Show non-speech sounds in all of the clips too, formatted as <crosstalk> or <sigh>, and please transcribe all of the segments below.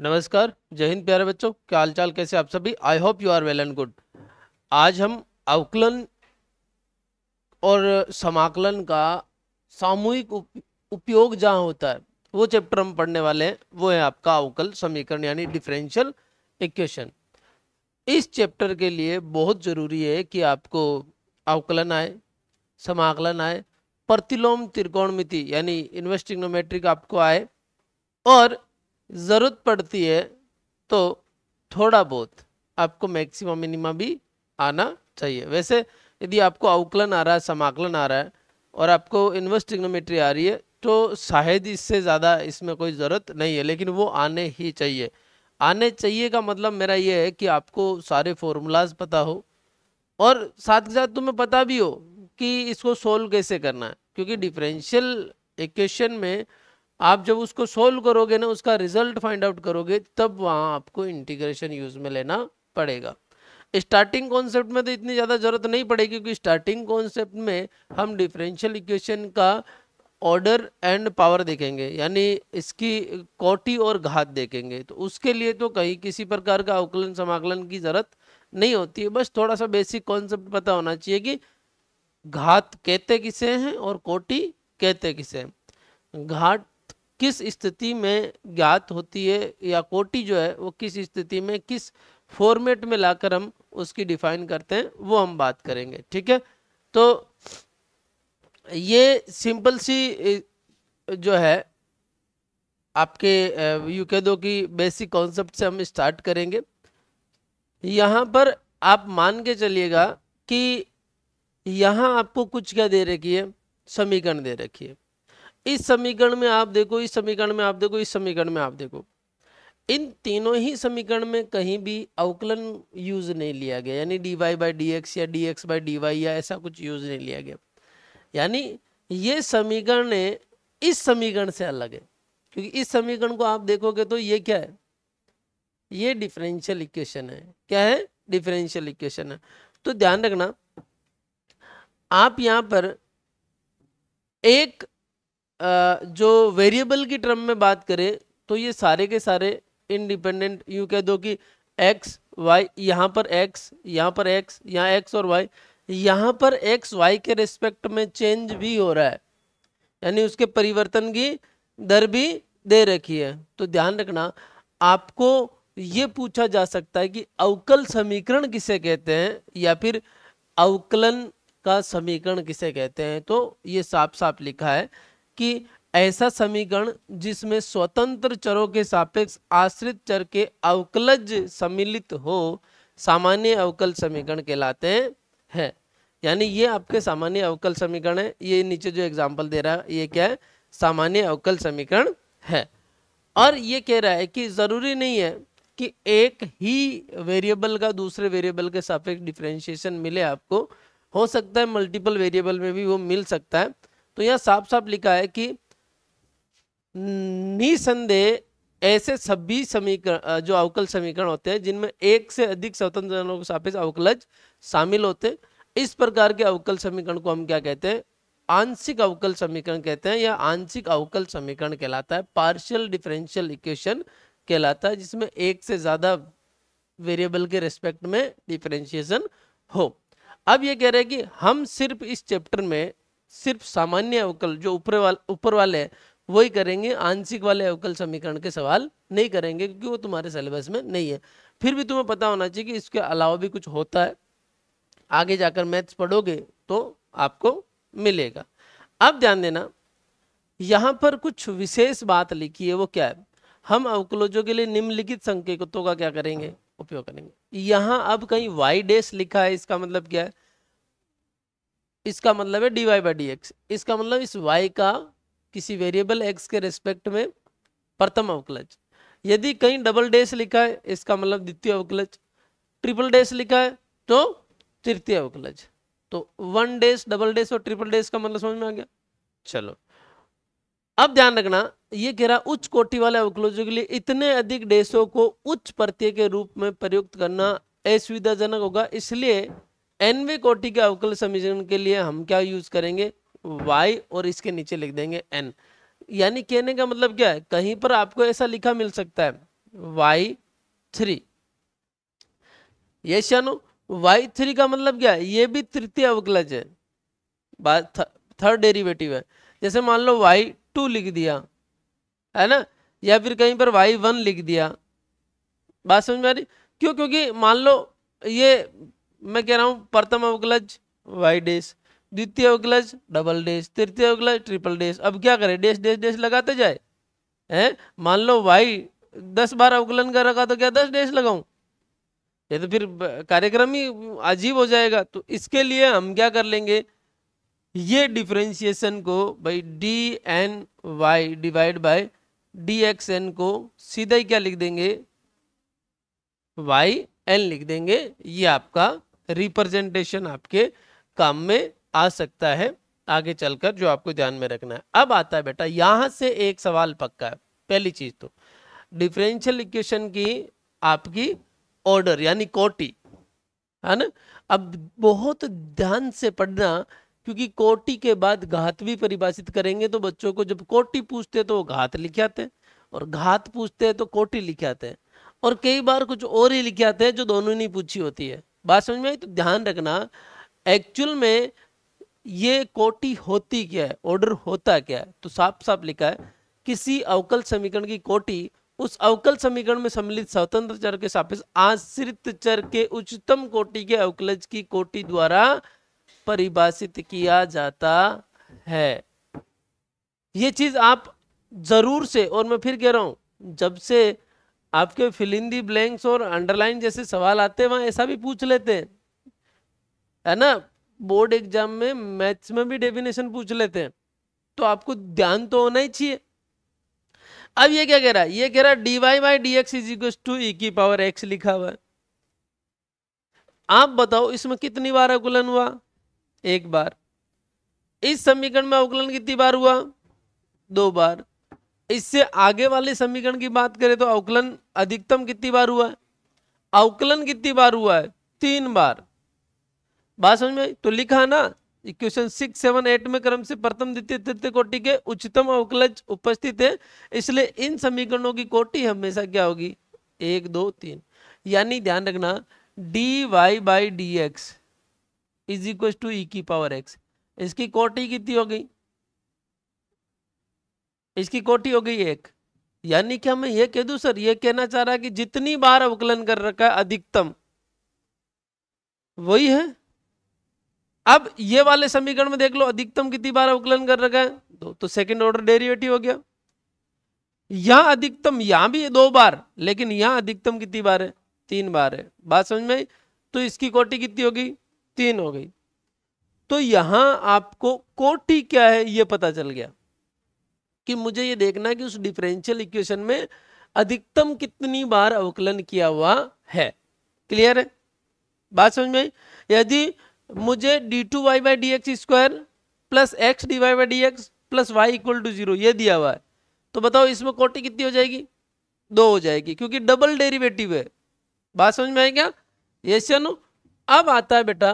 नमस्कार जय हिंद प्यारे बच्चों क्या हालचाल कैसे आप सभी I hope you are well and good आज हम अवकलन और समाकलन का सामूहिक उपयोग जहाँ होता है वो चैप्टर हम पढ़ने वाले हैं वो है आपका अवकल समीकरण यानी डिफरेंशियल इक्वेशन इस चैप्टर के लिए बहुत ज़रूरी है कि आपको अवकलन आए समाकलन आए प्रतिलोम त्रिकोणमिति यानी इन्वेस्टिग्नोमेट्रिक आपको आए और ज़रूरत पड़ती है तो थोड़ा बहुत आपको मैक्सिमम मिनिमा भी आना चाहिए वैसे यदि आपको अवकलन आ रहा है समाकलन आ रहा है और आपको इन्वर्स आ रही है तो शायद इससे ज़्यादा इसमें कोई ज़रूरत नहीं है लेकिन वो आने ही चाहिए आने चाहिए का मतलब मेरा ये है कि आपको सारे फॉर्मूलाज पता हो और साथ के साथ तुम्हें पता भी हो कि इसको सोल्व कैसे करना है क्योंकि डिफरेंशियल इक्वेशन में आप जब उसको सोल्व करोगे ना उसका रिजल्ट फाइंड आउट करोगे तब वहाँ आपको इंटीग्रेशन यूज में लेना पड़ेगा स्टार्टिंग कॉन्सेप्ट में तो इतनी ज़्यादा ज़रूरत नहीं पड़ेगी क्योंकि स्टार्टिंग कॉन्सेप्ट में हम डिफरेंशियल इक्वेशन का ऑर्डर एंड पावर देखेंगे यानी इसकी कोटी और घात देखेंगे तो उसके लिए तो कहीं किसी प्रकार का अवकलन समाकलन की ज़रूरत नहीं होती है बस थोड़ा सा बेसिक कॉन्सेप्ट पता होना चाहिए कि घात कहते किसे हैं और कोटी कहते किसे हैं घाट किस स्थिति में ज्ञात होती है या कोटि जो है वो किस स्थिति में किस फॉर्मेट में लाकर हम उसकी डिफाइन करते हैं वो हम बात करेंगे ठीक है तो ये सिंपल सी जो है आपके यूकेदो की दो बेसिक कॉन्सेप्ट से हम स्टार्ट करेंगे यहाँ पर आप मान के चलिएगा कि यहाँ आपको कुछ क्या दे रखी है समीकरण दे रखी है इस समीकरण में आप देखो इस समीकरण में आप देखो इस समीकरण में आप देखो इन तीनों ही समीकरण में कहीं भी अवकलन यूज नहीं लिया गया यानी D Y by D X या D X by D Y या ऐसा कुछ यूज नहीं लिया गया यानी ये समीकरण इस समीकरण से अलग है क्योंकि इस समीकरण को आप देखोगे तो ये क्या है ये डिफरेंशियल इक्वेशन है क्या है डिफरेंशियल इक्वेशन है तो ध्यान रखना आप यहां पर एक जो वेरिएबल की टर्म में बात करें तो ये सारे के सारे इंडिपेंडेंट यू कह दो कि एक्स वाई यहाँ पर एक्स यहाँ पर एक्स यहाँ एक्स और वाई यहाँ पर एक्स वाई के रिस्पेक्ट में चेंज भी हो रहा है यानी उसके परिवर्तन की दर भी दे रखी है तो ध्यान रखना आपको ये पूछा जा सकता है कि अवकल समीकरण किसे कहते हैं या फिर अवकलन का समीकरण किसे कहते हैं तो ये साफ साफ लिखा है कि ऐसा समीकरण जिसमें स्वतंत्र चरों के सापेक्ष आश्रित चर के अवकलज सम्मिलित हो सामान्य अवकल समीकरण कहलाते हैं है। यानी ये आपके सामान्य अवकल समीकरण है ये नीचे जो एग्जाम्पल दे रहा है ये क्या है सामान्य अवकल समीकरण है और ये कह रहा है कि ज़रूरी नहीं है कि एक ही वेरिएबल का दूसरे वेरिएबल के सापेक्ष डिफ्रेंशिएशन मिले आपको हो सकता है मल्टीपल वेरिएबल में भी वो मिल सकता है तो यह साफ साफ लिखा है कि निसंदेह ऐसे सभी समीकरण जो अवकल समीकरण होते हैं जिनमें एक से अधिक स्वतंत्र जनों के सापेक्ष अवकलज शामिल होते हैं इस प्रकार के अवकल समीकरण को हम क्या कहते हैं आंशिक अवकल समीकरण कहते हैं या आंशिक अवकल समीकरण कहलाता है पार्शियल डिफरेंशियल इक्वेशन कहलाता है जिसमें एक से ज़्यादा वेरिएबल के रेस्पेक्ट में डिफरेंशिएशन हो अब ये कह रहे हैं कि हम सिर्फ इस चैप्टर में सिर्फ सामान्य अवकल जो ऊपर वाले ऊपर वाले हैं वही करेंगे आंशिक वाले अवकल समीकरण के सवाल नहीं करेंगे क्योंकि वो तुम्हारे सिलेबस में नहीं है फिर भी तुम्हें पता होना चाहिए कि इसके अलावा भी कुछ होता है आगे जाकर मैथ्स पढ़ोगे तो आपको मिलेगा अब ध्यान देना यहाँ पर कुछ विशेष बात लिखी है वो क्या है हम अवकलोजों के लिए निम्नलिखित संकेतों का क्या करेंगे उपयोग करेंगे यहाँ अब कहीं वाई डेस लिखा है इसका मतलब क्या है इसका मतलब है D Y by D X इसका मतलब इस वाई का किसी वेरिएबल एक्स के रिस्पेक्ट में प्रथम अवकलज यदि कहीं डबल डेस लिखा है इसका मतलब द्वितीय अवकलज ट्रिपल डेस लिखा है तो तृतीय अवकलज तो वन डेस डबल डेस और ट्रिपल डेस का मतलब समझ में आ गया चलो अब ध्यान रखना ये कह रहा उच्च कोटि वाले अवकलोजों के लिए इतने अधिक डेसों को उच्च प्रत्यय के रूप में प्रयुक्त करना असुविधाजनक होगा इसलिए एनवे कोटि के अवकल समीकरण के लिए हम क्या यूज करेंगे y और इसके नीचे लिख देंगे n यानी कहने का मतलब क्या है कहीं पर आपको ऐसा लिखा मिल सकता है वाई थ्री ये शानु वाई थ्री का मतलब क्या है ये भी तृतीय अवकलज है बात थर्ड डेरिवेटिव है जैसे मान लो वाई टू लिख दिया है ना या फिर कहीं पर वाई वन लिख दिया बात समझ में आ रही क्यों क्योंकि मान लो ये मैं कह रहा हूँ प्रथम अवकलज वाई डेस द्वितीय अवकलज डबल डेस तृतीय अवकलज ट्रिपल डेस अब क्या करें डेस डेस डेस लगाते जाए हैं मान लो वाई दस बार अवकलन कर रखा तो क्या दस डेस लगाऊं ये तो फिर कार्यक्रम ही अजीब हो जाएगा तो इसके लिए हम क्या कर लेंगे ये डिफ्रेंशिएशन को भाई D N Y divide by D X N को सीधा ही क्या लिख देंगे वाई एन लिख देंगे ये आपका रिप्रेजेंटेशन आपके काम में आ सकता है आगे चलकर जो आपको ध्यान में रखना है अब आता है बेटा यहां से एक सवाल पक्का है पहली चीज तो डिफरेंशियल इक्वेशन की आपकी ऑर्डर यानी कोटी है ना अब बहुत ध्यान से पढ़ना क्योंकि कोटी के बाद घात भी परिभाषित करेंगे तो बच्चों को जब कोटी पूछते तो वो घात लिखे आते हैं और घात पूछते हैं तो कोटी लिखे आते हैं और कई बार कुछ और ही लिखे आते हैं जो दोनों नहीं पूछी होती है बात समझ में आई तो ध्यान रखना एक्चुअल में ये कोटि होती क्या है ऑर्डर होता क्या है तो साफ साफ लिखा है किसी अवकल समीकरण की कोटि उस अवकल समीकरण में सम्मिलित स्वतंत्र चर के सापेक्ष आश्रित चर के उच्चतम कोटि के अवकलज की कोटि द्वारा परिभाषित किया जाता है ये चीज आप जरूर से और मैं फिर कह रहा हूं जब से आपके फिलिंदी ब्लैंक्स और अंडरलाइन जैसे सवाल आते हैं वहाँ ऐसा भी पूछ लेते हैं है ना बोर्ड एग्जाम में मैथ्स में भी डेफिनेशन पूछ लेते हैं तो आपको ध्यान तो होना ही चाहिए अब ये क्या कह रहा है ये कह रहा है D Y by D X is equal to E की पावर एक्स लिखा हुआ है आप बताओ इसमें कितनी बार अवकुलन हुआ एक बार इस समीकरण में अवकुलन कितनी बार हुआ दो बार इससे आगे वाले समीकरण की बात करें तो अवकलन अधिकतम कितनी बार हुआ है अवकलन कितनी बार हुआ है तीन बार बात समझ में तो लिखा ना क्वेश्चन सिक्स सेवन एट में क्रम से प्रथम द्वितीय तृतीय कोटि के उच्चतम अवकलज उपस्थित है इसलिए इन समीकरणों की कोटि हमेशा क्या होगी एक दो तीन यानी ध्यान रखना D Y by D X is equal to E की पावर एक्स इसकी कोटि कितनी हो गई इसकी कोटी हो गई एक यानी क्या मैं ये कह दू सर ये कहना चाह रहा है कि जितनी बार अवकलन कर रखा है अधिकतम वही है अब ये वाले समीकरण में देख लो अधिकतम कितनी बार अवकलन कर रखा है दो तो सेकंड ऑर्डर डेरिवेटिव हो गया यहां अधिकतम यहां भी दो बार लेकिन यहां अधिकतम कितनी बार है तीन बार है बात समझ में आई तो इसकी कोटी कितनी हो गई तीन हो गई तो यहां आपको कोटी क्या है यह पता चल गया कि मुझे ये देखना कि उस डिफरेंशियल इक्वेशन में अधिकतम कितनी बार अवकलन किया हुआ है क्लियर है बात समझ में यदि मुझे D two Y by D X square plus X D Y by D X plus Y equal to zero ये दिया हुआ है तो बताओ इसमें कोटि कितनी हो जाएगी दो हो जाएगी क्योंकि डबल डेरिवेटिव है बात समझ में आई क्या ये चलो अब आता है बेटा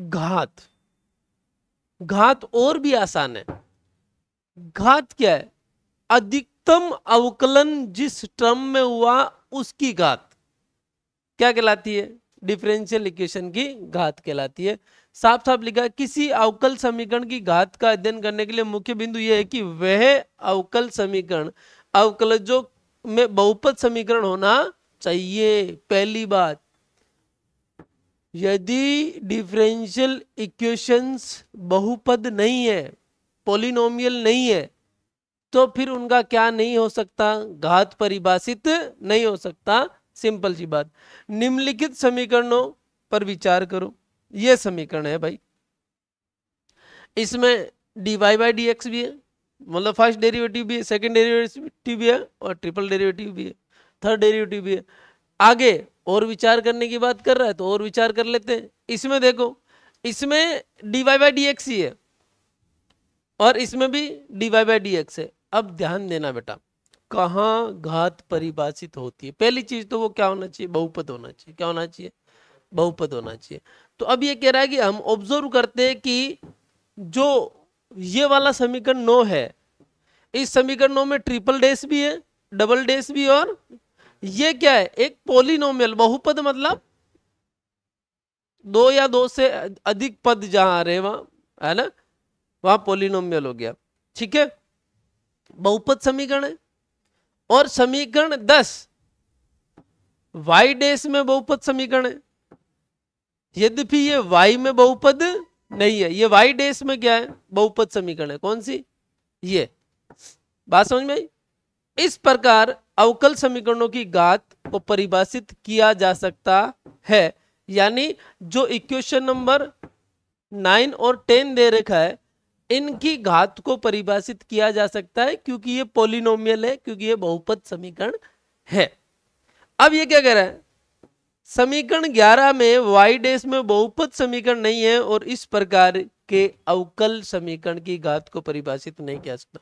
घात घात और भी आसान है घात क्या है अधिकतम अवकलन जिस टर्म में हुआ उसकी घात क्या कहलाती है डिफरेंशियल इक्वेशन की घात कहलाती है साफ साफ लिखा किसी अवकल समीकरण की घात का अध्ययन करने के लिए मुख्य बिंदु यह है कि वह अवकल समीकरण अवकलजों में बहुपद समीकरण होना चाहिए पहली बात यदि डिफरेंशियल इक्वेशंस बहुपद नहीं है पोलिनोमियल नहीं है तो फिर उनका क्या नहीं हो सकता घात परिभाषित नहीं हो सकता सिंपल सी बात निम्नलिखित समीकरणों पर विचार करो ये समीकरण है भाई इसमें D Y by D X भी है मतलब फर्स्ट डेरिवेटिव भी है सेकेंड डेरिवेटिव भी है और ट्रिपल डेरिवेटिव भी है थर्ड डेरिवेटिव भी है आगे और विचार करने की बात कर रहा है तो और विचार कर लेते हैं इसमें देखो इसमें D Y by D X ही है और इसमें भी D Y by D X है अब ध्यान देना बेटा कहाँ घात परिभाषित होती है पहली चीज तो वो क्या होना चाहिए बहुपद होना चाहिए क्या होना चाहिए बहुपद होना चाहिए तो अब ये कह रहा है कि हम ऑब्जर्व करते हैं कि जो ये वाला समीकरण नौ है इस समीकरण नौ में ट्रिपल डेस भी है डबल डेस भी और ये क्या है एक पोलिनोमियल बहुपद मतलब दो या दो से अधिक पद जहां आ रहे वहां है ना वहां पोलिनोमियल हो गया ठीक है बहुपद समीकरण है और समीकरण दस वाई डेस में बहुपद समीकरण है यद्यपि ये वाई में बहुपद नहीं है ये वाई डेस में क्या है बहुपद समीकरण है कौन सी ये बात समझ में आई इस प्रकार अवकल समीकरणों की गात को परिभाषित किया जा सकता है यानी जो इक्वेशन नंबर नाइन और टेन दे रखा है इनकी घात को परिभाषित किया जा सकता है क्योंकि ये पोलिनोमियल है क्योंकि ये बहुपद समीकरण है अब ये क्या कह रहा है समीकरण 11 में वाई डेस में बहुपद समीकरण नहीं है और इस प्रकार के अवकल समीकरण की घात को परिभाषित नहीं किया सकता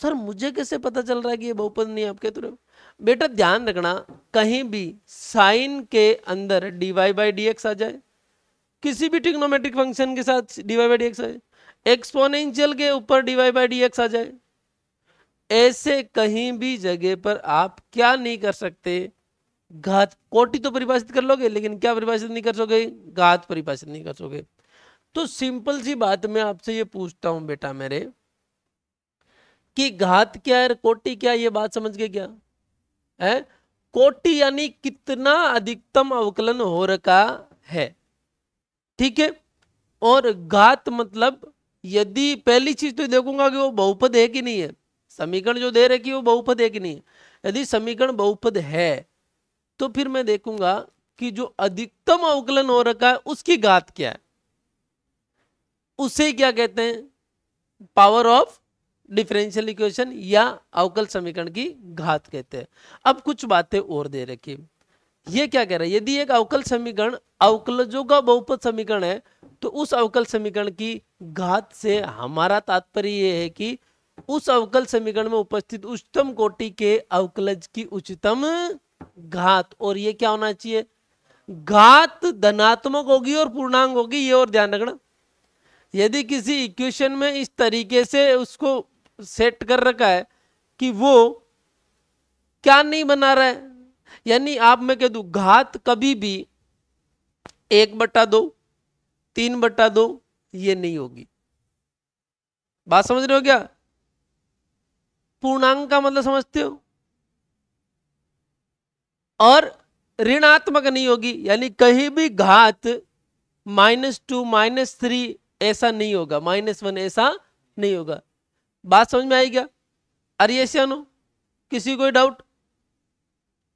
सर मुझे कैसे पता चल रहा है कि ये बहुपद नहीं है आप बेटा ध्यान रखना कहीं भी साइन के अंदर डीवाई बाई डी आ जाए किसी भी टिक्नोमेट्रिक फंक्शन के साथ डीवाई बाई डी एक्स आ जाए एक्सपोनेंशियल के ऊपर डीवाई बाई डी एक्स आ जाए ऐसे कहीं भी जगह पर आप क्या नहीं कर सकते घात कोटि तो परिभाषित कर लोगे लेकिन क्या परिभाषित नहीं कर सकोगे घात परिभाषित नहीं कर सकोगे तो सिंपल सी बात मैं आपसे ये पूछता हूं बेटा मेरे कि घात क्या है कोटि क्या ये बात समझ गए क्या है कोटि यानी कितना अधिकतम अवकलन हो रखा है ठीक है और घात मतलब यदि पहली चीज तो देखूंगा कि वो बहुपद है कि नहीं है समीकरण जो दे रहे है वो बहुपद है कि नहीं है यदि समीकरण बहुपद है तो फिर मैं देखूंगा कि जो अधिकतम अवकलन हो रखा है उसकी घात क्या है उसे क्या कहते हैं पावर ऑफ डिफरेंशियल इक्वेशन या अवकल समीकरण की घात कहते हैं अब कुछ बातें और दे रखी ये क्या कह रहा है यदि एक अवकल समीकरण अवकलजों का बहुपद समीकरण है तो उस अवकल समीकरण की घात से हमारा तात्पर्य यह है कि उस अवकल समीकरण में उपस्थित उच्चतम कोटि के अवकलज की उच्चतम घात और ये क्या होना चाहिए घात धनात्मक होगी और पूर्णांग होगी ये और ध्यान रखना यदि किसी इक्वेशन में इस तरीके से उसको सेट कर रखा है कि वो क्या नहीं बना रहा है यानी आप मैं कह दू घात कभी भी एक बट्टा दो तीन बट्टा दो ये नहीं होगी बात समझ रहे हो क्या पूर्णांक का मतलब समझते हो और ऋणात्मक नहीं होगी यानी कहीं भी घात माइनस टू माइनस थ्री ऐसा नहीं होगा माइनस वन ऐसा नहीं होगा बात समझ में आई क्या अरे ऐसे नो किसी कोई डाउट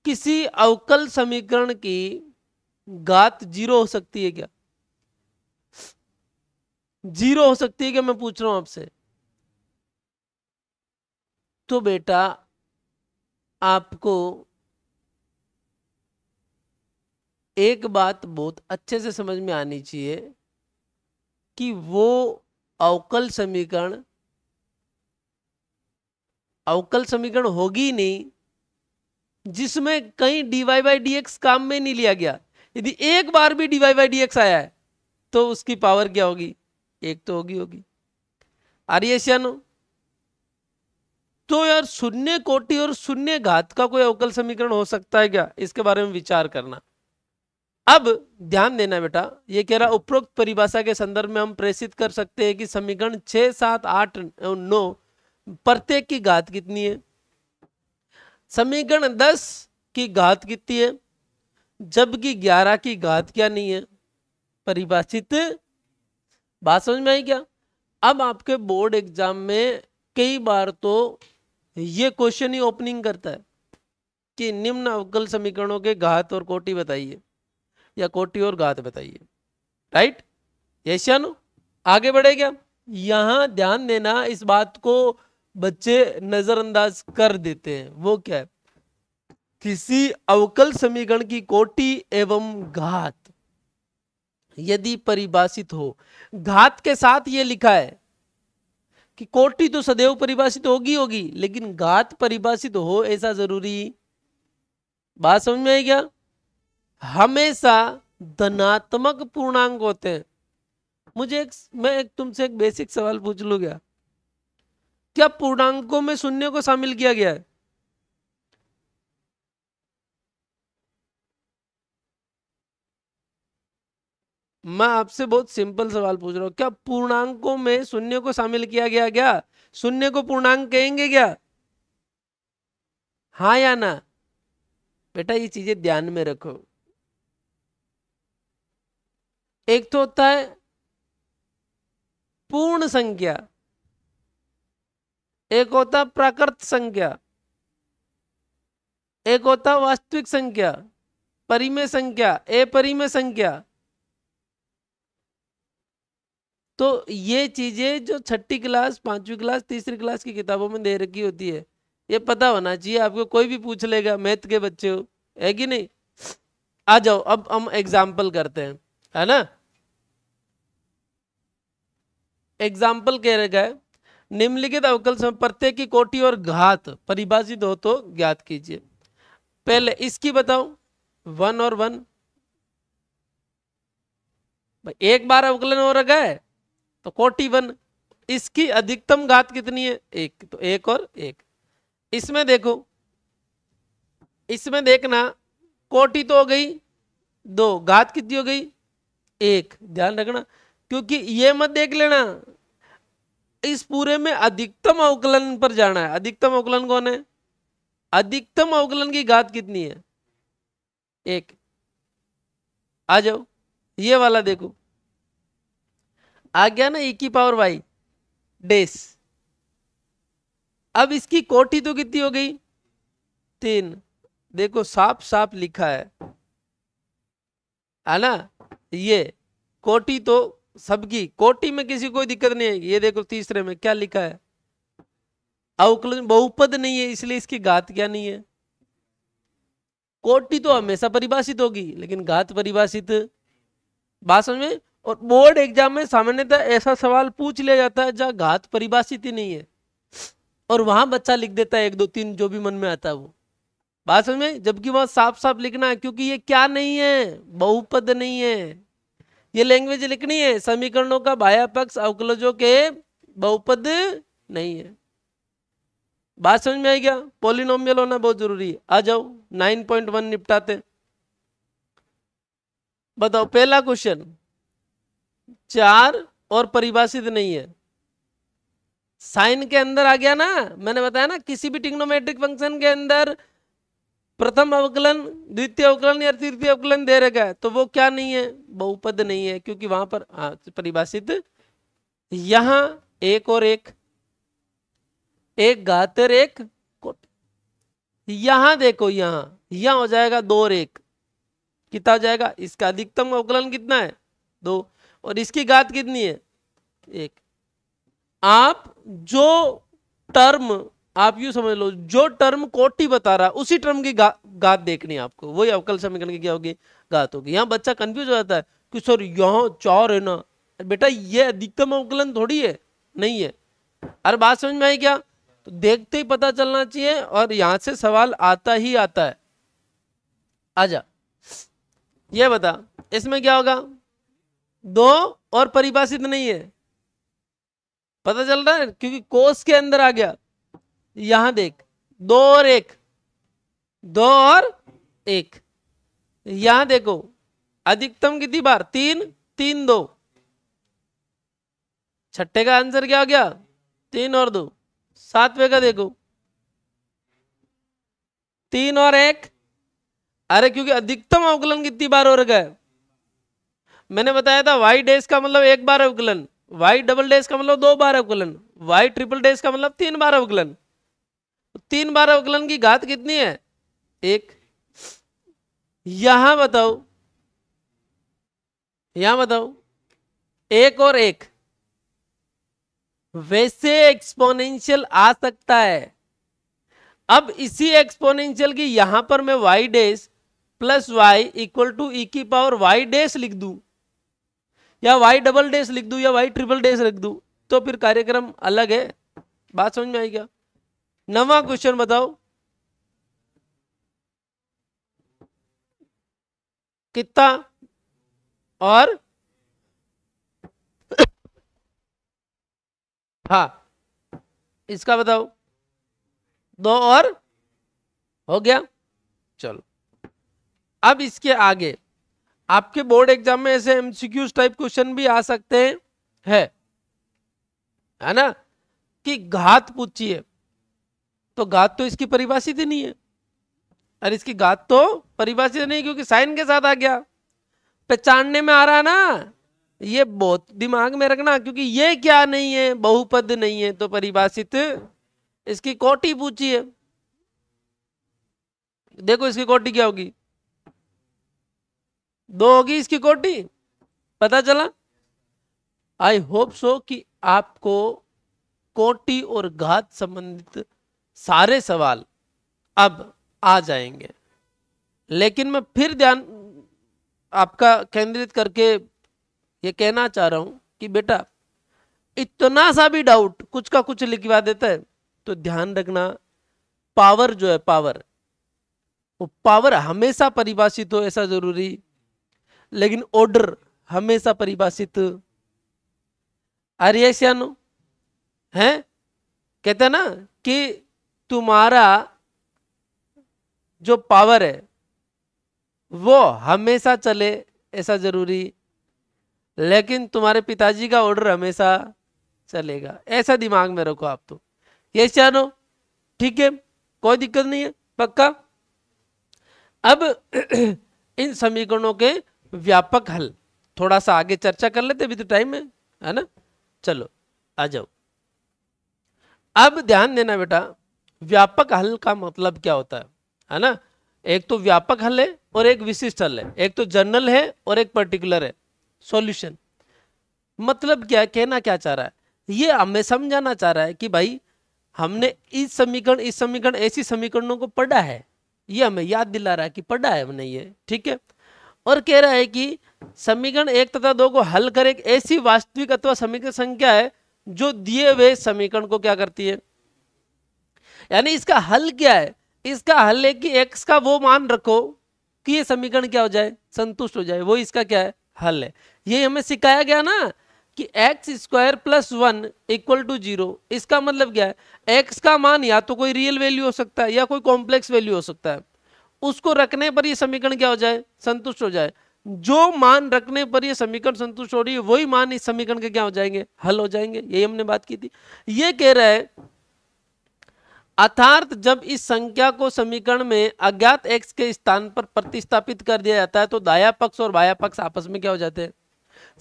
किसी अवकल समीकरण की घात जीरो हो सकती है क्या जीरो हो सकती है क्या मैं पूछ रहा हूं आपसे तो बेटा आपको एक बात बहुत अच्छे से समझ में आनी चाहिए कि वो अवकल समीकरण अवकल समीकरण होगी नहीं जिसमें कहीं डीवाई बाई डी एक्स काम में नहीं लिया गया यदि एक बार भी डीवाई बाई डी एक्स आया है तो उसकी पावर क्या होगी एक तो होगी होगी आर्यश्यानो तो यार शून्य कोटि और शून्य घात का कोई अवकल समीकरण हो सकता है क्या इसके बारे में विचार करना अब ध्यान देना बेटा ये कह रहा उपरोक्त परिभाषा के संदर्भ में हम प्रेषित कर सकते हैं कि समीकरण छ सात आठ नौ प्रत्येक की घात कितनी है समीकरण दस की घात कितनी है जबकि ग्यारह की घात क्या नहीं है परिभाषित बात समझ में आई क्या अब आपके बोर्ड एग्जाम में कई बार तो ये क्वेश्चन ही ओपनिंग करता है कि निम्न अवकल समीकरणों के घात और कोटि बताइए या कोटि और घात बताइए राइट यशानु आगे बढ़े क्या यहां ध्यान देना इस बात को बच्चे नजरअंदाज कर देते हैं वो क्या है किसी अवकल समीकरण की कोटि एवं घात यदि परिभाषित हो घात के साथ ये लिखा है कि कोटि तो सदैव परिभाषित होगी होगी लेकिन घात परिभाषित हो ऐसा जरूरी बात समझ में आई क्या हमेशा धनात्मक पूर्णांक होते हैं मुझे एक मैं एक तुमसे एक बेसिक सवाल पूछ लू क्या क्या पूर्णांकों में शून्य को शामिल किया गया है मैं आपसे बहुत सिंपल सवाल पूछ रहा हूं क्या पूर्णांकों में शून्य को शामिल किया गया क्या शून्य को पूर्णांक कहेंगे क्या हाँ या ना बेटा ये चीजें ध्यान में रखो एक तो होता है पूर्ण संख्या एक होता प्राकृत संख्या एक होता वास्तविक संख्या परिमेय संख्या ए परिमेय संख्या तो ये चीज़ें जो छठी क्लास पांचवी क्लास तीसरी क्लास की किताबों में दे रखी होती है ये पता होना चाहिए आपको कोई भी पूछ लेगा मैथ के बच्चे हो है कि नहीं आ जाओ अब हम एग्जाम्पल करते हैं है ना एग्जाम्पल कह रखा है निम्नलिखित अवकल समय प्रत्येक की कोटि और घात परिभाषित हो तो ज्ञात कीजिए पहले इसकी बताओ वन और वन एक बार अवकलन हो रखा है तो कोटी वन इसकी अधिकतम घात कितनी है एक तो एक और एक इसमें देखो इसमें देखना कोटी तो हो गई दो घात कितनी हो गई एक ध्यान रखना क्योंकि ये मत देख लेना इस पूरे में अधिकतम अवकलन पर जाना है अधिकतम अवकलन कौन है अधिकतम अवकलन की घात कितनी है एक आ जाओ ये वाला देखो आ गया ना ई की पावर वाई डेस अब इसकी कोटी तो कितनी हो गई तीन देखो साफ साफ लिखा है है ना ये कोटी तो सबकी कोटी में किसी कोई दिक्कत नहीं है ये देखो तीसरे में क्या लिखा है अवकलन बहुपद नहीं है इसलिए इसकी घात क्या नहीं है कोटी तो हमेशा परिभाषित होगी लेकिन घात परिभाषित बात समझ में और बोर्ड एग्जाम में सामान्यतः ऐसा सवाल पूछ लिया जाता है जहाँ घात परिभाषित ही नहीं है और वहाँ बच्चा लिख देता है एक दो तीन जो भी मन में आता है वो बात समझ में जबकि वहाँ साफ साफ लिखना है क्योंकि ये क्या नहीं है बहुपद नहीं है ये लैंग्वेज लिखनी है समीकरणों का बाया पक्ष अवकलजों के बहुपद नहीं है बात समझ में आई क्या पोलिनोमियल होना बहुत जरूरी है आ जाओ नाइन पॉइंट वन निपटाते बताओ पहला क्वेश्चन चार और परिभाषित नहीं है साइन के अंदर आ गया ना मैंने बताया ना किसी भी टिग्नोमेट्रिक फंक्शन के अंदर प्रथम अवकलन द्वितीय अवकलन या तृतीय अवकलन दे रखा है तो वो क्या नहीं है बहुपद नहीं है क्योंकि वहां पर हाँ, परिभाषित यहां एक और एक एक घातर एक यहां देखो यहां यहां हो जाएगा दो और एक कितना हो जाएगा इसका अधिकतम अवकलन कितना है दो और इसकी घात कितनी है एक आप जो टर्म आप यू समझ लो जो टर्म कोटी बता रहा है उसी टर्म की गा, गात देखनी आपको वही अवकल समीकरण की क्या होगी घात होगी यहाँ बच्चा कंफ्यूज हो जाता है कि सर यहाँ चौर है ना बेटा ये अधिकतम अवकलन थोड़ी है नहीं है अरे बात समझ में आई क्या तो देखते ही पता चलना चाहिए और यहां से सवाल आता ही आता है आजा ये बता इसमें क्या होगा दो और परिभाषित नहीं है पता चल रहा है क्योंकि कोष के अंदर आ गया यहां देख दो और एक दो और एक यहां देखो अधिकतम कितनी बार तीन तीन दो छठे का आंसर क्या हो गया तीन और दो सातवें का देखो तीन और एक अरे क्योंकि अधिकतम अवकलन कितनी बार हो रखा है मैंने बताया था वाई डेज का मतलब एक बार अवकलन वाई डबल डेज का मतलब दो बार अवकलन वाई ट्रिपल डेज का मतलब तीन बार अवकलन तीन बार अवकलन की घात कितनी है एक यहां बताओ यहां बताओ एक और एक वैसे एक्सपोनेंशियल आ सकता है अब इसी एक्सपोनेंशियल की यहां पर मैं Y dash plus Y equal to E की पावर वाई डेस लिख दू या वाई डबल डेस लिख दू या वाई ट्रिपल डेस लिख दू तो फिर कार्यक्रम अलग है बात समझ में आई क्या नवा क्वेश्चन बताओ कितना और हाँ इसका बताओ दो और हो गया चलो अब इसके आगे आपके बोर्ड एग्जाम में ऐसे एमसीक्यूज टाइप क्वेश्चन भी आ सकते हैं है है ना कि घात पूछिए तो घात तो इसकी परिभाषित ही नहीं है और इसकी घात तो परिभाषित नहीं क्योंकि साइन के साथ आ गया पहचानने में आ रहा ना ये बहुत दिमाग में रखना क्योंकि ये क्या नहीं है बहुपद नहीं है तो परिभाषित इसकी कोटि पूछिए देखो इसकी कोटि क्या होगी दो होगी इसकी कोटी पता चला आई होप सो कि आपको कोटी और घात संबंधित सारे सवाल अब आ जाएंगे लेकिन मैं फिर ध्यान आपका केंद्रित करके ये कहना चाह रहा हूं कि बेटा इतना सा भी डाउट कुछ का कुछ लिखवा देता है तो ध्यान रखना पावर जो है पावर वो पावर हमेशा परिभाषित हो ऐसा जरूरी लेकिन ऑर्डर हमेशा परिभाषित आर्यसियानो है कहते ना कि तुम्हारा जो पावर है वो हमेशा चले ऐसा जरूरी लेकिन तुम्हारे पिताजी का ऑर्डर हमेशा चलेगा ऐसा दिमाग में रखो आप तो ये चाहो ठीक है कोई दिक्कत नहीं है पक्का अब <clears throat> इन समीकरणों के व्यापक हल थोड़ा सा आगे चर्चा कर लेते अभी तो टाइम है है ना चलो आ जाओ अब ध्यान देना बेटा व्यापक हल का मतलब क्या होता है है ना एक तो व्यापक हल है और एक विशिष्ट हल है एक तो जनरल है और एक पर्टिकुलर है सॉल्यूशन मतलब क्या कहना क्या चाह रहा है ये हमें समझाना चाह रहा है कि भाई हमने इस समीकरण इस समीकरण ऐसी समीकरणों को पढ़ा है ये हमें याद दिला रहा है कि पढ़ा है हमने ये ठीक है और कह रहा है कि समीकरण एक तथा दो को हल कर एक ऐसी वास्तविक अथवा समीकरण संख्या है जो दिए हुए समीकरण को क्या करती है यानी इसका हल क्या है इसका हल है कि एक्स का वो मान रखो कि ये समीकरण क्या हो जाए संतुष्ट हो जाए वो इसका क्या है हल है ये हमें सिखाया गया ना कि X square plus one equal to zero इसका मतलब क्या है एक्स का मान या तो कोई रियल वैल्यू हो सकता है या कोई कॉम्प्लेक्स वैल्यू हो सकता है उसको रखने पर यह समीकरण क्या हो जाए संतुष्ट हो जाए जो मान रखने पर यह समीकरण संतुष्ट हो रही है वही मान इस समीकरण के क्या हो जाएंगे हल हो जाएंगे यही हमने बात की थी ये कह रहा है अर्थात जब इस संख्या को समीकरण में अज्ञात एक्स के स्थान पर प्रतिस्थापित कर दिया जाता है तो दाया पक्ष और बाया पक्ष आपस में क्या हो जाते हैं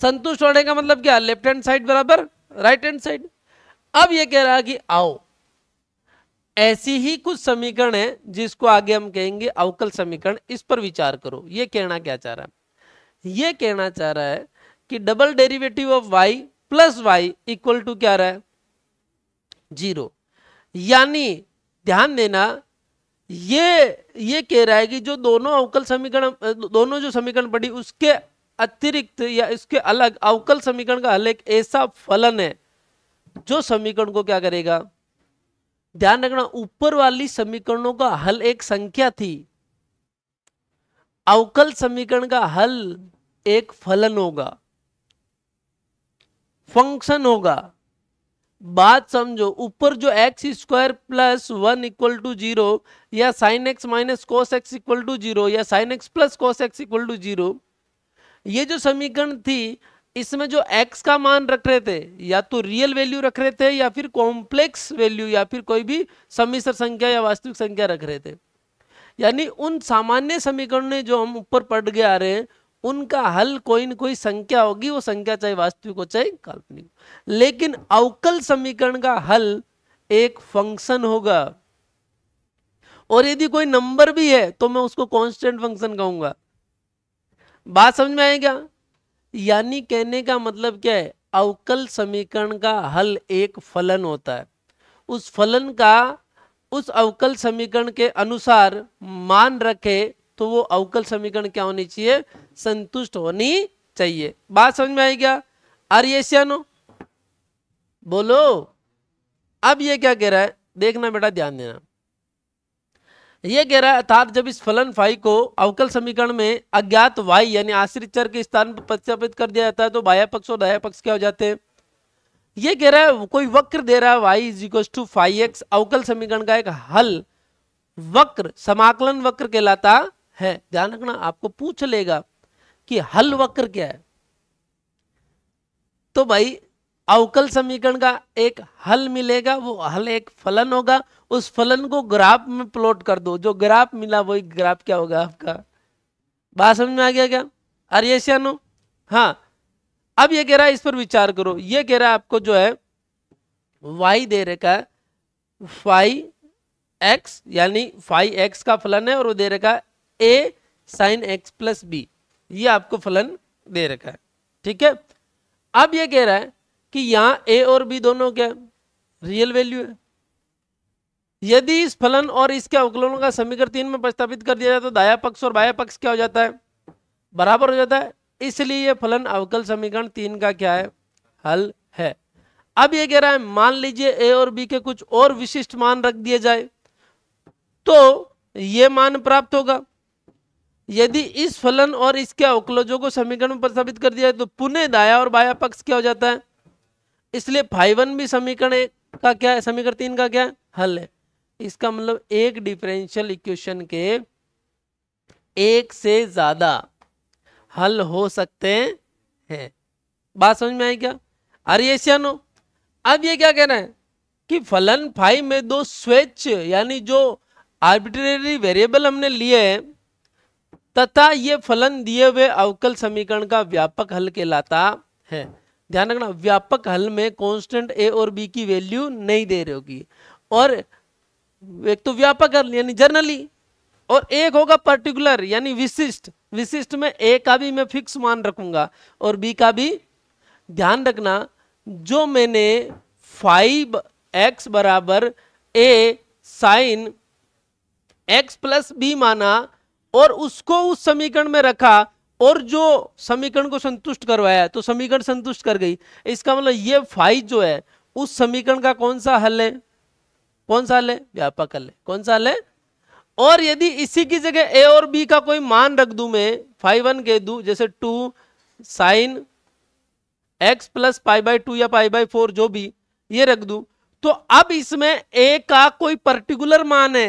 संतुष्ट होने का मतलब क्या लेफ्ट हैंड साइड बराबर राइट हैंड साइड अब ये कह रहा है कि आओ ऐसी ही कुछ समीकरण है जिसको आगे हम कहेंगे अवकल समीकरण इस पर विचार करो ये कहना क्या चाह रहा है ये कहना चाह रहा है कि double derivative of Y plus Y equal to क्या रहा है जीरो यानी ध्यान देना ये ये कह रहा है कि जो दोनों अवकल समीकरण दोनों जो समीकरण पड़ी उसके अतिरिक्त या इसके अलग अवकल समीकरण का हल एक ऐसा फलन है जो समीकरण को क्या करेगा ध्यान रखना ऊपर वाली समीकरणों का हल एक संख्या थी अवकल समीकरण का हल एक फलन होगा फंक्शन होगा बात समझो ऊपर जो X square plus one equal to zero या sine X minus cos X equal to zero या sine X plus cos X equal to zero ये जो समीकरण थी इसमें जो x का मान रख रहे थे या तो रियल वैल्यू रख रहे थे या फिर कॉम्प्लेक्स वैल्यू या फिर कोई भी समिश्र संख्या या वास्तविक संख्या रख रहे थे यानी उन सामान्य समीकरण जो हम ऊपर पढ़ के आ रहे हैं उनका हल कोई न कोई संख्या होगी वो संख्या चाहे वास्तविक हो चाहे काल्पनिक लेकिन अवकल समीकरण का हल एक फंक्शन होगा और यदि कोई नंबर भी है तो मैं उसको कांस्टेंट फंक्शन कहूंगा बात समझ में आएगा यानी कहने का मतलब क्या है अवकल समीकरण का हल एक फलन होता है उस फलन का उस अवकल समीकरण के अनुसार मान रखे तो वो अवकल समीकरण क्या होनी चाहिए संतुष्ट होनी चाहिए बात समझ में आई क्या आर्यसियानो बोलो अब ये क्या कह रहा है देखना बेटा ध्यान देना ये कह रहा है अर्थात जब इस फलन फाई को अवकल समीकरण में अज्ञात वाई यानी आश्रित चर के स्थान पर प्रतिस्थापित कर दिया जाता है तो बाया पक्ष और दाया पक्ष क्या हो जाते हैं ये कह रहा है कोई वक्र दे रहा है Y is equal to five X अवकल समीकरण का एक हल वक्र समाकलन वक्र कहलाता है ध्यान रखना आपको पूछ लेगा कि हल वक्र क्या है तो भाई अवकल समीकरण का एक हल मिलेगा वो हल एक फलन होगा उस फलन को ग्राफ में प्लॉट कर दो जो ग्राफ मिला वही ग्राफ क्या होगा आपका बात समझ में आ गया क्या अरियसियानो हाँ अब ये कह रहा है इस पर विचार करो ये कह रहा है आपको जो है वाई दे रेखा है एक्स यानी फाई एक्स का फलन है और वो दे रखा है A sine X plus B ये आपको फलन दे रखा है ठीक है अब ये कह रहा है कि यहां ए और बी दोनों क्या रियल वैल्यू है यदि इस फलन और इसके अवकलनों का समीकरण तीन में प्रस्तावित कर दिया जाए तो दाया पक्ष और बाया पक्ष क्या हो जाता है बराबर हो जाता है इसलिए यह फलन अवकल समीकरण तीन का क्या है हल है अब ये कह रहा है मान लीजिए ए और बी के कुछ और विशिष्ट मान रख दिए जाए तो ये मान प्राप्त होगा यदि इस फलन और इसके अवकलजों को समीकरण में प्रस्तावित कर दिया जाए तो पुनः दाया और बाया पक्ष क्या हो जाता है इसलिए फाइवन भी समीकरण का क्या है समीकरण तीन का क्या है हल है इसका मतलब एक डिफरेंशियल इक्वेशन के एक से ज़्यादा हल हो सकते हैं बात समझ में आई क्या अरे हो अब ये क्या कह रहे हैं कि फलन फाइव में दो स्वेच यानी जो आर्बिट्रेरी वेरिएबल हमने लिए हैं तथा ये फलन दिए हुए अवकल समीकरण का व्यापक हल कहलाता है ध्यान रखना व्यापक हल में कांस्टेंट ए और बी की वैल्यू नहीं दे रही होगी और एक तो व्यापक यानी जनरली और एक होगा पर्टिकुलर यानी विशिष्ट विशिष्ट में ए का भी मैं फिक्स मान रखूंगा और बी का भी ध्यान रखना जो मैंने फाइव एक्स बराबर A sine X plus B माना और उसको उस समीकरण में रखा और जो समीकरण को संतुष्ट करवाया तो समीकरण संतुष्ट कर गई इसका मतलब ये फाइव जो है उस समीकरण का कौन सा हल है कौन सा लें व्यापक है कौन सा है और यदि इसी की जगह ए और बी का कोई मान रख दू मैं फाइव वन कह दू जैसे two sine X plus five by two या फाइव बाई फोर जो भी ये रख दू तो अब इसमें ए का कोई पर्टिकुलर मान है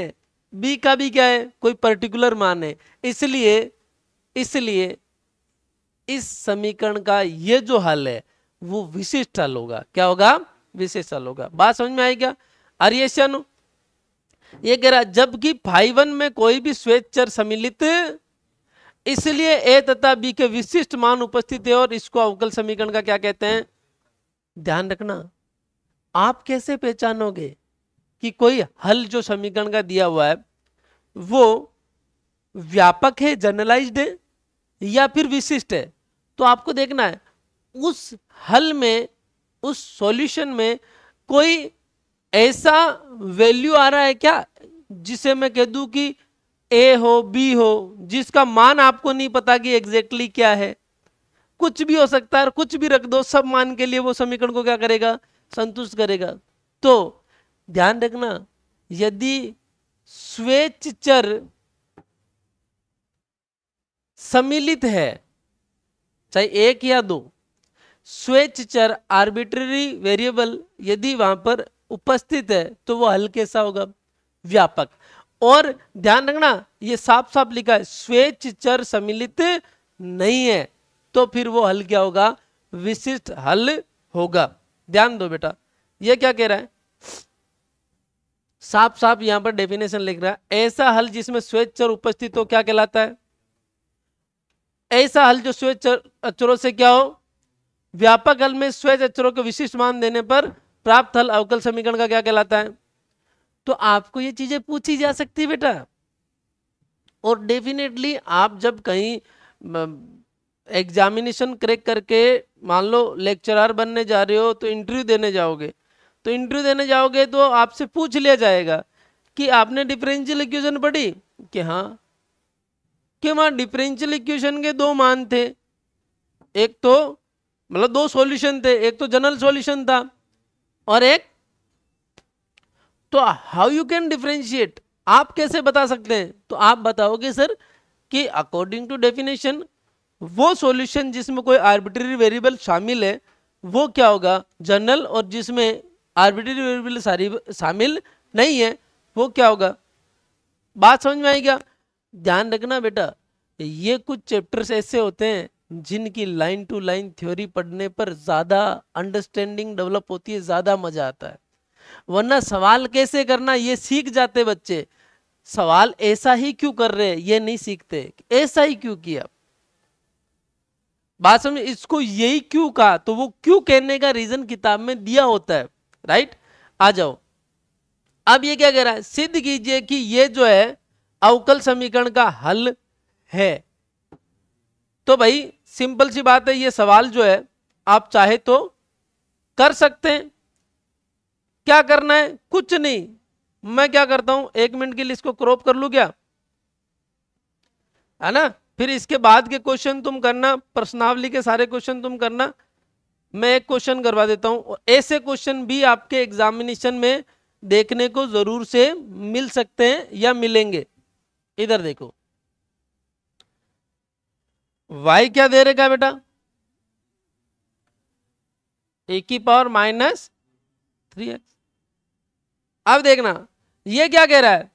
बी का भी क्या है कोई पर्टिकुलर मान है इसलिए इसलिए इस समीकरण का ये जो हल है वो विशिष्ट हल होगा क्या होगा विशेष हल होगा बात समझ में आई क्या आर्यशन ये कह रहा जबकि फाइवन में कोई भी स्वेच्छर सम्मिलित इसलिए ए तथा बी के विशिष्ट मान उपस्थित है और इसको अवकल समीकरण का क्या कहते हैं ध्यान रखना आप कैसे पहचानोगे कि कोई हल जो समीकरण का दिया हुआ है वो व्यापक है जनरलाइज्ड है या फिर विशिष्ट है तो आपको देखना है उस हल में उस सॉल्यूशन में कोई ऐसा वैल्यू आ रहा है क्या जिसे मैं कह दूं कि ए हो बी हो जिसका मान आपको नहीं पता कि एग्जैक्टली क्या है कुछ भी हो सकता है कुछ भी रख दो सब मान के लिए वो समीकरण को क्या करेगा संतुष्ट करेगा तो ध्यान रखना यदि स्वेच्छ चर सम्मिलित है चाहे एक या दो स्वेच्छर आर्बिट्ररी वेरिएबल यदि वहां पर उपस्थित है तो वह हल कैसा होगा व्यापक और ध्यान रखना ये साफ साफ लिखा है स्वेच्छ चर सम्मिलित नहीं है तो फिर वो हल क्या होगा विशिष्ट हल होगा ध्यान दो बेटा ये क्या कह रहा है साफ साफ यहां पर डेफिनेशन लिख रहा है ऐसा हल जिसमें स्वेच्छ चर उपस्थित हो क्या कहलाता है ऐसा हल जो स्वेच्छ अक्षरों से क्या हो व्यापक हल में स्वेच्छ अक्षरों को विशिष्ट मान देने पर प्राप्त हल अवकल समीकरण का क्या कहलाता है तो आपको ये चीजें पूछी जा सकती है बेटा और डेफिनेटली आप जब कहीं एग्जामिनेशन क्रैक करके मान लो लेक्चरर बनने जा रहे हो तो इंटरव्यू देने जाओगे तो इंटरव्यू देने जाओगे तो आपसे पूछ लिया जाएगा कि आपने डिफरेंशियल इक्वेशन पढ़ी कि हाँ कि वहाँ डिफरेंशियल इक्वेशन के दो मान थे एक तो मतलब दो सॉल्यूशन थे एक तो जनरल सॉल्यूशन था और एक तो हाउ यू कैन डिफ्रेंशिएट आप कैसे बता सकते हैं तो आप बताओगे सर कि अकॉर्डिंग टू डेफिनेशन वो सॉल्यूशन जिसमें कोई आर्बिट्री वेरिएबल शामिल है वो क्या होगा जनरल और जिसमें आर्बिट्री वेरिएबल सारी शामिल नहीं है वो क्या होगा बात समझ में आएगा ध्यान रखना बेटा ये कुछ चैप्टर्स ऐसे होते हैं जिनकी लाइन टू लाइन थ्योरी पढ़ने पर ज़्यादा अंडरस्टैंडिंग डेवलप होती है ज़्यादा मज़ा आता है वरना सवाल कैसे करना ये सीख जाते बच्चे सवाल ऐसा ही क्यों कर रहे ये नहीं सीखते ऐसा ही क्यों किया बात समझ इसको यही क्यों कहा तो वो क्यों कहने का रीजन किताब में दिया होता है राइट आ जाओ अब ये क्या कह रहा है सिद्ध कीजिए कि ये जो है अवकल समीकरण का हल है तो भाई सिंपल सी बात है ये सवाल जो है आप चाहे तो कर सकते हैं क्या करना है कुछ नहीं मैं क्या करता हूं एक मिनट के लिए इसको क्रॉप कर लू क्या है ना फिर इसके बाद के क्वेश्चन तुम करना प्रश्नावली के सारे क्वेश्चन तुम करना मैं एक क्वेश्चन करवा देता हूं ऐसे क्वेश्चन भी आपके एग्जामिनेशन में देखने को ज़रूर से मिल सकते हैं या मिलेंगे इधर देखो वाई क्या दे रहेगा बेटा ए की पावर माइनस थ्री एक्स अब देखना ये क्या कह रहा है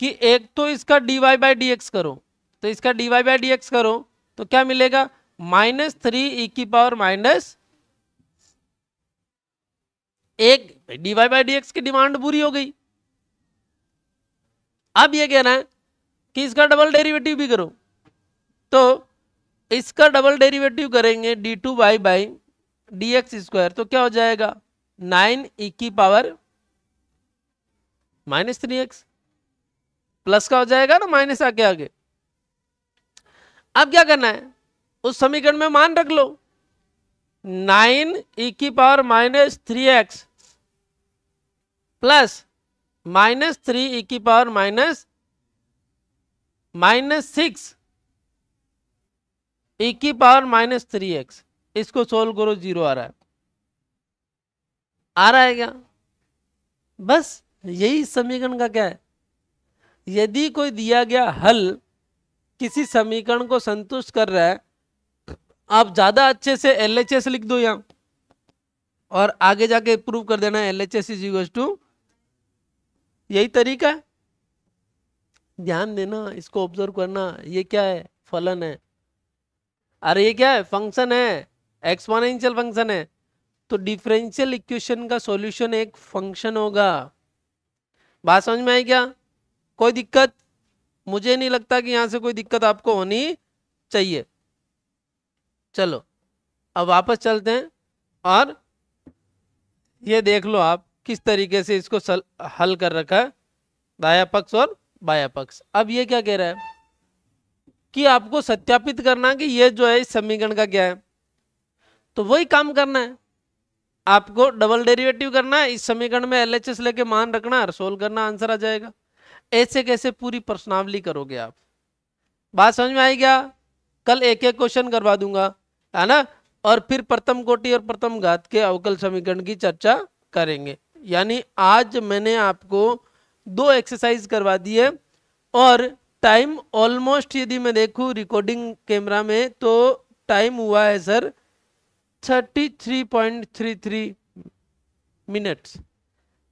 कि एक तो इसका D Y by D X करो तो इसका D Y by D X करो तो क्या मिलेगा माइनस थ्री ई की पावर माइनस एक D Y by D X की डिमांड पूरी हो गई अब ये कह रहा है कि इसका डबल डेरिवेटिव भी करो तो इसका डबल डेरिवेटिव करेंगे D two Y by D X square तो क्या हो जाएगा नाइन ई e की power minus three X plus का हो जाएगा ना माइनस आके आगे अब क्या करना है उस समीकरण में मान रख लो नाइन ई e की power minus three X plus minus three E की power minus minus six A की पावर माइनस थ्री एक्स इसको सोल्व करो जीरो आ रहा है आ रहा है क्या बस यही समीकरण का क्या है यदि कोई दिया गया हल किसी समीकरण को संतुष्ट कर रहा है आप ज्यादा अच्छे से एल एच एस लिख दो यहां और आगे जाके प्रूव कर देना L H S is equal to यही तरीका है ध्यान देना इसको ऑब्जर्व करना ये क्या है फलन है अरे ये क्या है फंक्शन है एक्सपोनेंशियल फंक्शन है तो डिफरेंशियल इक्वेशन का सॉल्यूशन एक फंक्शन होगा बात समझ में आई क्या कोई दिक्कत मुझे नहीं लगता कि यहाँ से कोई दिक्कत आपको होनी चाहिए चलो अब वापस चलते हैं और ये देख लो आप किस तरीके से इसको सल, हल कर रखा है दाया पक्ष और बाया पक्ष अब ये क्या कह रहा है कि आपको सत्यापित करना कि ये जो है इस समीकरण का क्या है तो वही काम करना है आपको डबल डेरिवेटिव करना है इस समीकरण में एल एच एस लेके मान रखना है सोल्व करना आंसर आ जाएगा ऐसे कैसे पूरी प्रश्नावली करोगे आप बात समझ में आई क्या कल एक एक क्वेश्चन करवा दूंगा है ना और फिर प्रथम कोटि और प्रथम घात के अवकल समीकरण की चर्चा करेंगे यानी आज मैंने आपको दो एक्सरसाइज करवा दी है और टाइम ऑलमोस्ट यदि मैं देखूँ रिकॉर्डिंग कैमरा में तो टाइम हुआ है sir thirty three point three three minutes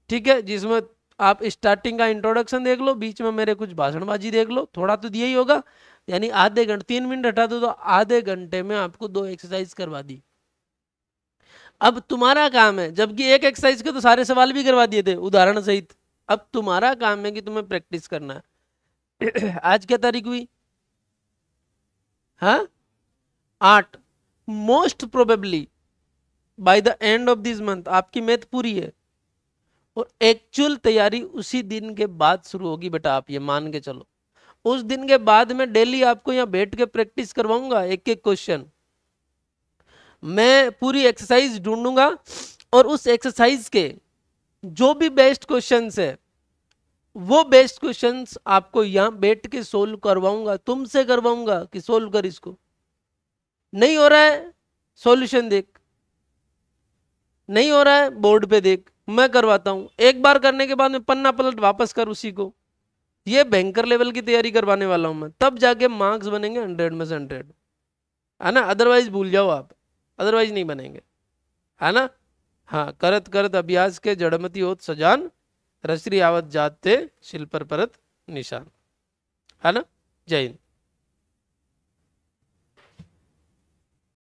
ठीक है जिसमें आप स्टार्टिंग का इंट्रोडक्शन देख लो बीच में मेरे कुछ भाषणबाजी देख लो थोड़ा तो दिया ही होगा यानी आधे घंटे तीन मिनट हटा दो तो आधे घंटे में आपको दो एक्सरसाइज करवा दी अब तुम्हारा काम है जबकि एक एक्सरसाइज के तो सारे सवाल भी करवा दिए थे उदाहरण सहित अब तुम्हारा काम है कि तुम्हें प्रैक्टिस करना है <clears throat> आज क्या तारीख हुई हाँ आठ most probably by the end of this month आपकी मैथ पूरी है और एक्चुअल तैयारी उसी दिन के बाद शुरू होगी बेटा आप ये मान के चलो उस दिन के बाद मैं डेली आपको यहाँ बैठ के प्रैक्टिस करवाऊंगा एक एक क्वेश्चन मैं पूरी एक्सरसाइज ढूंढूंगा और उस एक्सरसाइज के जो भी बेस्ट क्वेश्चन है वो बेस्ट क्वेश्चंस आपको यहां बैठ के सोल्व करवाऊंगा तुमसे करवाऊंगा कि सोल्व कर इसको नहीं हो रहा है सॉल्यूशन देख नहीं हो रहा है बोर्ड पे देख मैं करवाता हूं एक बार करने के बाद में पन्ना पलट वापस कर उसी को ये भयंकर लेवल की तैयारी करवाने वाला हूं मैं तब जाके मार्क्स बनेंगे हंड्रेड में से हंड्रेड है ना अदरवाइज भूल जाओ आप अदरवाइज नहीं बनेंगे है ना हाँ करत करत अभ्यास के जड़मती होत सजान रसरी आवत जाते शिल्पर परत निशान है ना जय हिंद